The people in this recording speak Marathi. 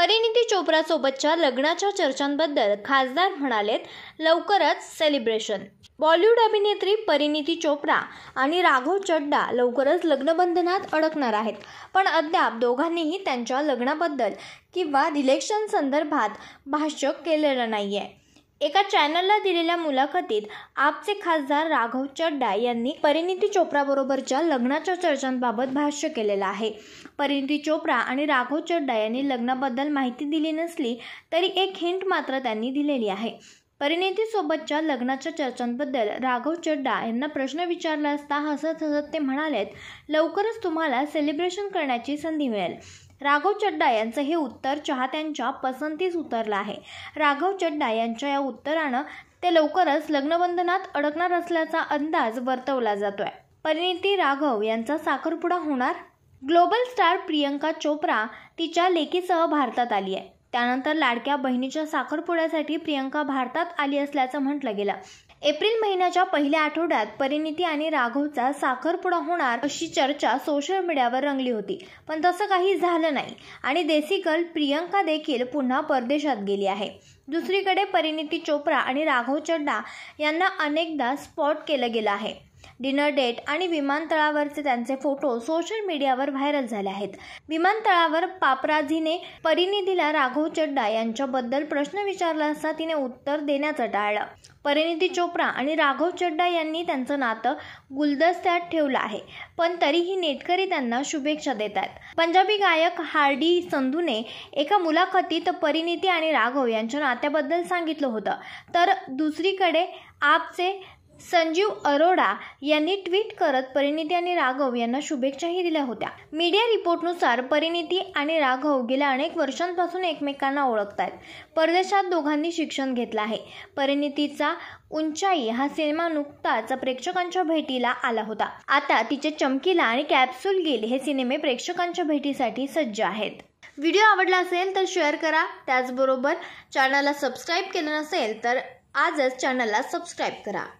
परिणिती सोबतच्या लग्नाच्या चर्चांबद्दल खासदार म्हणालेत लवकरच सेलिब्रेशन बॉलिवूड अभिनेत्री परिणिती चोप्रा आणि राघव चड्डा लवकरच लग्नबंधनात अडकणार आहेत पण अद्याप दोघांनीही त्यांच्या लग्नाबद्दल किंवा रिलेक्शन संदर्भात भाष्य केलेलं नाही आहे एका चॅनलला दिलेल्या मुलाखतीत आपचे खासदार राघव चड्डा यांनी परिणिती चोप्राबरोबरच्या लग्नाच्या चर्चांबाबत भाष्य केलेलं आहे परिणिती चोप्रा आणि राघव चड्डा यांनी लग्नाबद्दल माहिती दिली नसली तरी एक हिंट मात्र त्यांनी दिलेली आहे सोबतच्या लग्नाच्या चर्चांबद्दल राघव चड्डा यांना प्रश्न विचारला असता हसत हसत ते म्हणालेत लवकरच तुम्हाला सेलिब्रेशन करण्याची संधी मिळेल राघव चड्डा यांचं हे उत्तर चाहत्यांच्या पसंतीस उतरलं आहे राघव चड्डा यांच्या या उत्तरानं ते लवकरच लग्नबंधनात अडकणार असल्याचा अंदाज वर्तवला जातोय परिणिती राघव यांचा साखरपुडा होणार ग्लोबल स्टार प्रियंका चोप्रा तिच्या लेखीसह भारतात आली आहे त्यानंतर लाडक्या बहिणीच्या साखरपुड्यासाठी प्रियंका भारतात आली असल्याचं म्हटलं गेलं एप्रिल महिन्याच्या पहिल्या आठवड्यात परिणिती आणि राघवचा साखरपुडा होणार अशी चर्चा सोशल मीडियावर रंगली होती पण तसं काही झालं नाही आणि देसी गर्ल प्रियंका देखील पुन्हा परदेशात गेली आहे दुसरीकडे परिणिती चोप्रा आणि राघव चड्डा यांना अनेकदा स्पॉट केलं गेलं आहे डिनर डेट आणि विमानतळावरचे त्यांचे फोटो सोशल मीडियावर व्हायरल झाले आहेत विमानतळावर पापराझीने परिनिधीला राघव चड्डा यांच्याबद्दल प्रश्न विचारला असता तिने उत्तर देण्याचं टाळलं परिणिती चोप्रा आणि राघव चड्डा यांनी त्यांचं नातं गुलदस्त्यात ठेवलं आहे पण तरीही नेटकरी त्यांना शुभेच्छा देतात पंजाबी गायक हार्डी संधूने एका मुलाखतीत परिनिती आणि राघव यांच्या नात्याबद्दल सांगितलं होतं तर दुसरीकडे आपचे संजीव अरोडा यांनी ट्विट करत परिणिती आणि राघव यांना शुभेच्छाही दिल्या होत्या मीडिया रिपोर्टनुसार परिणिती आणि राघव गेल्या अनेक वर्षांपासून एकमेकांना ओळखत आहेत परदेशात दोघांनी शिक्षण घेतलं आहे परिणितीचा उंचाई हा सिनेमा नुकताच प्रेक्षकांच्या भेटीला आला होता आता तिचे चमकीला आणि कॅप्सूल गिल हे सिनेमे प्रेक्षकांच्या भेटीसाठी सज्ज आहेत व्हिडिओ आवडला असेल तर शेअर करा त्याचबरोबर चॅनलला सबस्क्राईब केलं नसेल तर आजच चॅनलला सबस्क्राईब करा